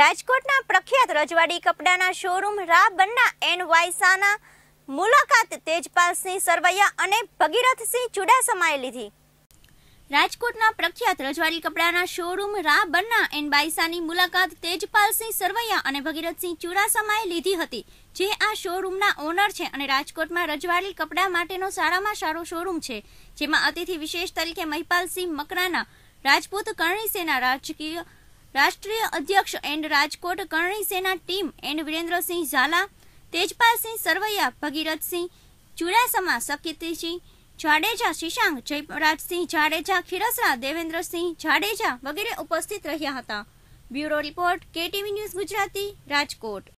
રાજકોટના પ્રખ્યાત રજવાડી કપડાના શોરૂમ રાબન્ના એન વાયસાના મુલાકાત તેજપાલસિંહ સરવૈયા અને ભગીરથસિંહ ચુડાસમાએ લીધી રાજકોટના પ્રખ્યાત રજવાડી કપડાના શોરૂમ રા બન્ના એન બાઈસાની મુલાકાત તેજપાલસિંહ સરવૈયા અને ભગીરથસિંહ ચુડાસમાએ લીધી હતી જે આ શોરૂમના ઓનર છે અને રાજકોટમાં રજવાડી કપડા માટેનો સારામાં સારો શોરૂમ છે જેમાં અતિથિ વિશેષ તરીકે મહિપાલસિંહ મકરાના રાજપૂત કરણી સેના રાજકીય રાષ્ટ્રીય અધ્યક્ષ and Rajkot Karni Sena team and Virendrasinh Zala Tejpalsinh Sarvaiya Bhagirathsinh Chudasama Sakirtisinh Jadeja Shishang Jayrajsinh Jadeja Khirsara Devendrasinh Jadeja વગેરે ઉપસ્થિત રહ્યા હતા bureau report KTV news Gujarati Rajkot